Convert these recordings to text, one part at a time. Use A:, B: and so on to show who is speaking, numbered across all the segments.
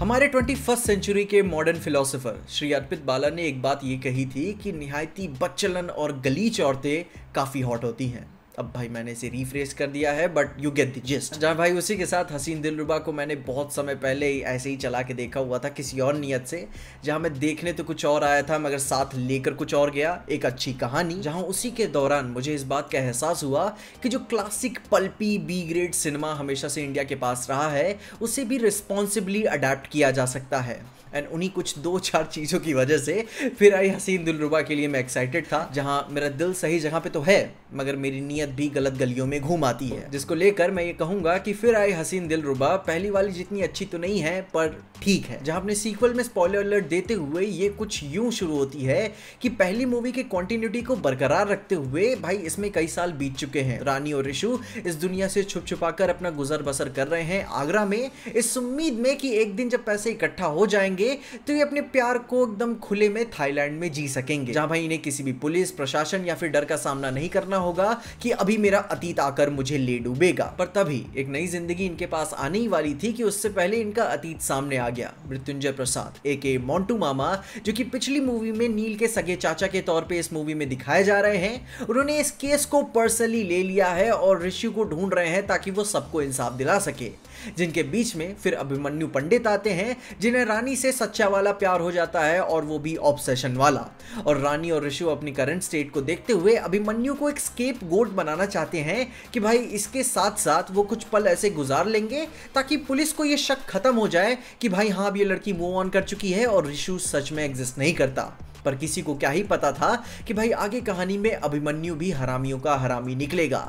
A: हमारे twenty first century के modern philosopher Shri Arpit Bala ने एक बात ये कही थी कि निहायती बच्चलन और गलीच औरतें काफ़ी हॉट होती हैं अब भाई मैंने इसे रिफ्रेस कर दिया है but you get the gist जहाँ भाई उसी के साथ हसीन दिलरुबा को मैंने बहुत समय पहले ही ऐसे ही चला के देखा हुआ था किसी और नीयत से जहाँ मैं देखने तो कुछ और आया था मगर साथ लेकर कुछ और गया एक अच्छी कहानी जहाँ उसी के दौरान मुझे इस बात का एहसास हुआ कि जो classic pulpy B grade cinema हमेशा से इंडिया के पास रहा है उसे भी रिस्पॉन्सिबली अडेप्ट किया जा सकता है एंड उन्हीं कुछ दो चार चीज़ों की वजह से फिर आई हसीन दिलरुबा के लिए मैं एक्साइटेड था जहाँ मेरा दिल सही जगह पे तो है मगर मेरी नीयत भी गलत गलियों में घूम आती है जिसको लेकर मैं ये कहूँगा कि फिर आई हसीन दिलरुबा पहली वाली जितनी अच्छी तो नहीं है पर ठीक है जहाँ अपने सीक्वल में स्पॉलर अलर्ट देते हुए ये कुछ यूं शुरू होती है कि पहली मूवी के कॉन्टिन्यूटी को बरकरार रखते हुए भाई इसमें कई साल बीत चुके हैं रानी और ऋषु इस दुनिया से छुप छुपा कर अपना गुजर बसर कर रहे हैं आगरा में इस उम्मीद में कि एक दिन जब पैसे इकट्ठा हो जाएंगे करेंगे तो ये अपने प्यार को एकदम खुले में थाईलैंड में जी सकेंगे जहां भाई इन्हें किसी भी पुलिस प्रशासन या फिर डर का सामना नहीं करना होगा कि अभी मेरा अतीत आकर मुझे ले डूबेगा पर तभी एक नई जिंदगी इनके पास आने ही वाली थी कि उससे पहले इनका अतीत सामने आ गया मृत्युंजय प्रसाद ए के मोन्टू मामा जो कि पिछली मूवी में नील के सगे चाचा के तौर पर इस मूवी में दिखाए जा रहे हैं उन्होंने इस केस को पर्सनली ले लिया है और ऋषि को ढूंढ रहे हैं ताकि वो सबको इंसाफ दिला सके जिनके बीच में फिर अभिमन्यु पंडित आते हैं जिन्हें रानी से सच्चा वाला प्यार हो जाता है और वो भी ऑब्सेशन वाला और रानी और ऋषु अपनी करंट स्टेट को देखते हुए अभिमन्यु को एक स्केप गोट बनाना चाहते हैं कि भाई इसके साथ साथ वो कुछ पल ऐसे गुजार लेंगे ताकि पुलिस को ये शक खत्म हो जाए कि भाई हाँ अब ये लड़की मूव ऑन कर चुकी है और ऋषु सच में एग्जिस्ट नहीं करता पर किसी को क्या ही पता था कि भाई आगे कहानी में अभिमन्यु भी हरामियों का हरामी निकलेगा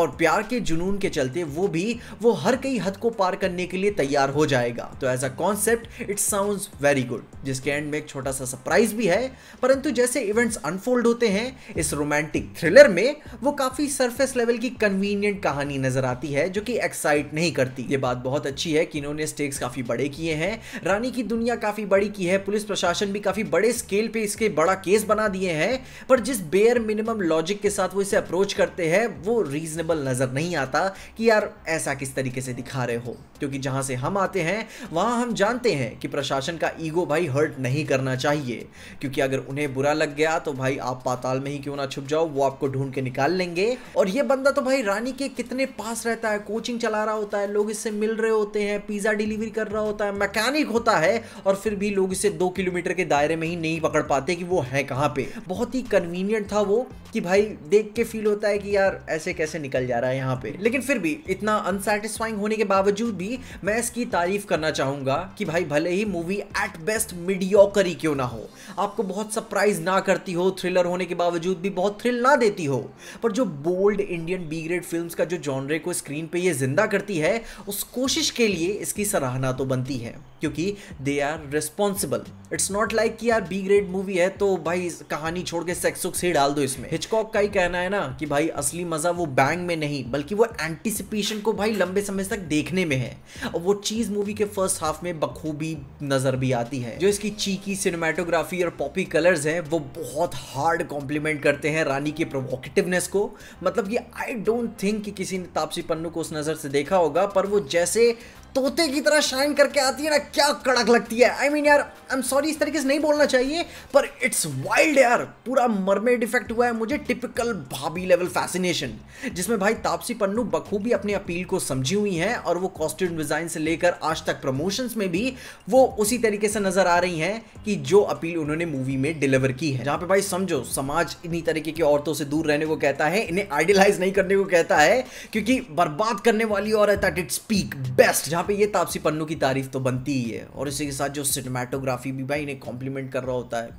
A: और प्यार के जुनून के चलते वो भी वो हर कई हद को पार करने के लिए तैयार हो जाएगा तो as a concept it sound very good जिसके एंड में एक छोटा सा सरप्राइज भी है परंतु जैसे इवेंट्स अनफोल्ड होते हैं इस रोमांटिक थ्रिलर में वो काफ़ी सरफेस लेवल की कन्वीनियंट कहानी नजर आती है जो कि एक्साइट नहीं करती ये बात बहुत अच्छी है कि इन्होंने स्टेक्स काफ़ी बड़े किए हैं रानी की दुनिया काफ़ी बड़ी की है पुलिस प्रशासन भी काफ़ी बड़े स्केल पे इसके इसके बड़ा केस बना दिए हैं पर जिस बेयर मिनिमम लॉजिक के साथ वो इसे अप्रोच करते हैं वो रीजनेबल नज़र नहीं आता कि यार ऐसा किस तरीके से दिखा रहे हो क्योंकि जहां से हम आते हैं वहां हम जानते हैं कि प्रशासन का ईगो भाई हर्ट नहीं करना चाहिए क्योंकि अगर उन्हें बुरा लग गया तो भाई आप पाताल में ही क्यों ना छुप जाओ वो आपको ढूंढ के निकाल लेंगे और ये बंदा तो भाई रानी के कितने पास रहता है कोचिंग चला रहा होता है लोग इससे मिल रहे होते हैं पिज़्ज़ा डिलीवरी कर रहा होता है मैकेनिक होता है और फिर भी लोग इसे दो किलोमीटर के दायरे में ही नहीं पकड़ पाते हैं कि वो है कहाँ पे बहुत ही कन्वीनियंट था वो कि भाई देख के फील होता है कि यार ऐसे कैसे निकल जा रहा है यहाँ पे लेकिन फिर भी इतना अनसेटिस्फाइंग होने के बावजूद भी मैं इसकी तारीफ करना चाहूंगा कि भाई भले ही मूवी एट बेस्ट मीडियोकर क्यों ना हो आपको बहुत सरप्राइज ना करती हो थ्रिलर होने के बावजूद भी बहुत थ्रिल ना देती हो पर जो bold Indian B grade film का जो जॉनरे को स्क्रीन पर ये जिंदा करती है उस कोशिश के लिए इसकी सराहना तो बनती है क्योंकि they are responsible it's not like कि यार बी ग्रेड मूवी भी है तो भाई कहानी छोड़ के सेक्स उक्स ही डाल दो इसमें हिचकॉक का ही कहना है ना कि भाई असली मजा वो बैंग में नहीं बल्कि वो एंटिसिपेशन को भाई लंबे समय तक देखने में है और वो चीज मूवी के फर्स्ट हाफ में बखूबी नजर भी आती है जो इसकी चीकी सिनेमाटोग्राफी और पॉपी कलर्स हैं वो बहुत हार्ड कॉम्प्लीमेंट करते हैं रानी के प्रोवोकेटिवनेस को मतलब कि आई डोंट थिंक कि किसी ने तापसी पन्नू को उस नज़र से देखा होगा पर वो जैसे तोते की तरह शाइन करके आती है ना क्या कड़क लगती है आई I मीन mean यार आई एम सॉरी इस तरीके से नहीं बोलना चाहिए पर इट्स वाइल्ड यार पूरा मरमेड इफेक्ट हुआ है मुझे टिपिकल भाभी लेवल फैसिनेशन जिसमें भाई तापसी पन्नू बखूबी अपनी अपील को समझी हुई हैं और वो कॉस्ट्यूम डिज़ाइन से लेकर आज तक प्रमोशंस में भी वो उसी तरीके से नज़र आ रही हैं कि जो अपील उन्होंने मूवी में डिलीवर की है जहां पे भाई समझो समाज इन्हीं तरीके की औरतों से दूर रहने को कहता है इन्हें आइडियलाइज नहीं करने को कहता है क्योंकि बर्बाद करने वाली औरत एट इट्स पीक बेस्ट जहाँ यहाँ पे ये तापसी पन्नू की तारीफ तो बनती ही है और इसी के साथ जो सिनेमाटोग्राफी भी भाई इन्हें कॉम्प्लीमेंट कर रहा होता है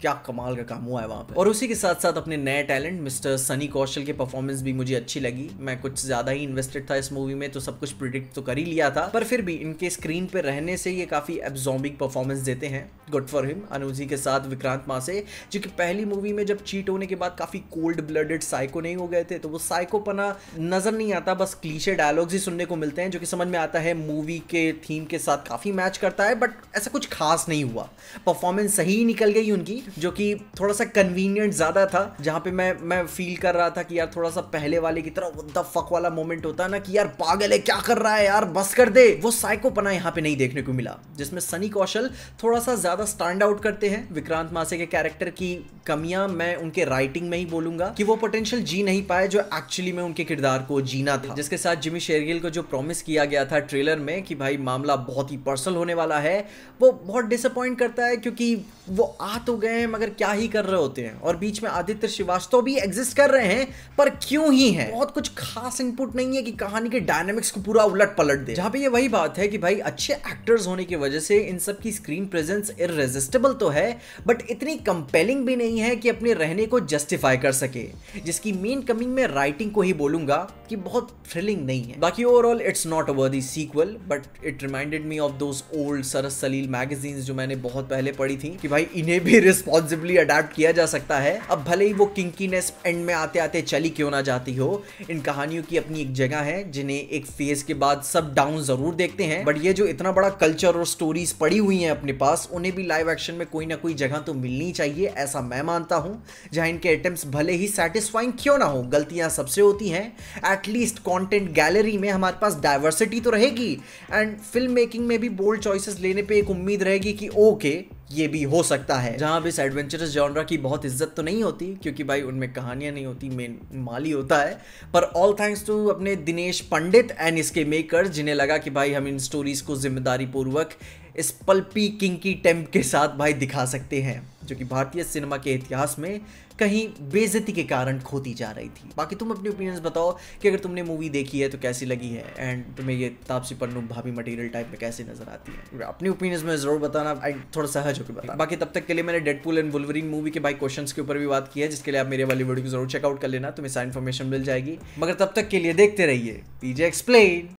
A: क्या कमाल का काम हुआ है वहाँ पे और उसी के साथ साथ अपने नए टैलेंट मिस्टर सनी कौशल के परफॉर्मेंस भी मुझे अच्छी लगी मैं कुछ ज़्यादा ही इन्वेस्टेड था इस मूवी में तो सब कुछ प्रिडिक्ट तो कर ही लिया था पर फिर भी इनके स्क्रीन पर रहने से ये काफ़ी एब्जॉम्बिक परफॉर्मेंस देते हैं गुड फॉर हिम अनुजी के साथ विक्रांत मासे जो कि पहली मूवी में जब चीट होने के बाद काफ़ी कोल्ड ब्लडेड साइको नहीं हो गए थे तो वो साइकोपना नज़र नहीं आता बस क्लीशे डायलॉग्स ही सुनने को मिलते हैं जो कि समझ में आता है मूवी के थीम के साथ काफ़ी मैच करता है बट ऐसा कुछ खास नहीं हुआ परफॉर्मेंस सही निकल गई उनकी जो कि थोड़ा सा कन्वीनियंट ज़्यादा था जहां पे मैं मैं फील कर रहा था कि यार थोड़ा सा पहले वाले की तरह द फक वाला मोमेंट होता है ना कि यार पागल है क्या कर रहा है यार बस कर दे वो साइको पना यहाँ पे नहीं देखने को मिला जिसमें सनी कौशल थोड़ा सा ज़्यादा स्टैंड आउट करते हैं विक्रांत मासे के कैरेक्टर की कमियां मैं उनके राइटिंग में ही बोलूंगा कि वो पोटेंशियल जी नहीं पाए जो एक्चुअली में उनके किरदार को जीना था जिसके साथ जिमी शेरगिल को जो प्रॉमिस किया गया था ट्रेलर में कि भाई मामला बहुत ही पर्सनल होने वाला है वो बहुत डिसअपॉइंट करता है क्योंकि वो आ तो गए हैं मगर क्या ही कर रहे होते हैं और बीच में आदित्य श्रीवास्तव भी एग्जिस्ट कर रहे हैं पर क्यों ही है बहुत कुछ खास इनपुट नहीं है कि कहानी के डायनेमिक्स को पूरा उलट पलट दे जहां पे ये वही बात है कि भाई अच्छे एक्टर्स होने की वजह से इन सब की स्क्रीन प्रेजेंस इरेजिस्टेबल तो है बट इतनी कंपेलिंग भी नहीं है कि अपने रहने को जस्टिफाई कर सके जिसकी मेन कमिंग में राइटिंग को ही बोलूंगा कि बहुत थ्रिलिंग नहीं है बाकी overall it's not a worthy sequel but it reminded me of those old Saras Salil magazines जो मैंने बहुत पहले पढ़ी थी कि भाई इन्हें भी रिस्क रिस्पॉन्सिबली अडाप्ट किया जा सकता है अब भले ही वो किंकीनेस एंड में आते आते चली क्यों ना जाती हो इन कहानियों की अपनी एक जगह है जिन्हें एक फेज के बाद सब डाउन जरूर देखते हैं बट ये जो इतना बड़ा कल्चर और स्टोरीज पड़ी हुई हैं अपने पास उन्हें भी लाइव एक्शन में कोई ना कोई जगह तो मिलनी चाहिए ऐसा मैं मानता हूँ जहाँ इनके अटेम्प्ट भले ही सेटिस्फाइंग क्यों ना हो गलतियाँ सबसे होती हैं एटलीस्ट कॉन्टेंट गैलरी में हमारे पास डाइवर्सिटी तो रहेगी एंड फिल्म मेकिंग में भी बोल्ड चॉइसेस लेने पर एक उम्मीद रहेगी कि ओके ये भी हो सकता है जहाँ भी इस एडवेंचरस जॉनरा की बहुत इज्जत तो नहीं होती क्योंकि भाई उनमें कहानियाँ नहीं होती मेन माली होता है पर ऑल थैंक्स टू अपने दिनेश पंडित एंड इसके मेकर जिन्हें लगा कि भाई हम इन स्टोरीज़ को जिम्मेदारी पूर्वक इस पल्पी किंकी टेम्प के साथ भाई दिखा सकते हैं जो कि भारतीय सिनेमा के इतिहास में कहीं बेजती के कारण खोती जा रही थी बाकी तुम अपने ओपिनियंस बताओ कि अगर तुमने मूवी देखी है तो कैसी लगी है एंड तुम्हें ये तापसी पन्नू भाभी मटेरियल टाइप में कैसी नजर आती है अपने ओपिनियंस में जरूर बताना एंड थोड़ा सहज होकर बता बाकी तब तक के लिए मैंने डेडपुल एंड वुलवरी मूवी के बाई क्वेश्चन के ऊपर भी बात की है जिसके लिए आप मेरे वाली वीडियो को जरूर चेकआउट कर लेना तुम्हें सारी इन्फॉर्मेशन मिल जाएगी मगर तब तक के लिए देखते रहिए पीजे एक्सप्लेन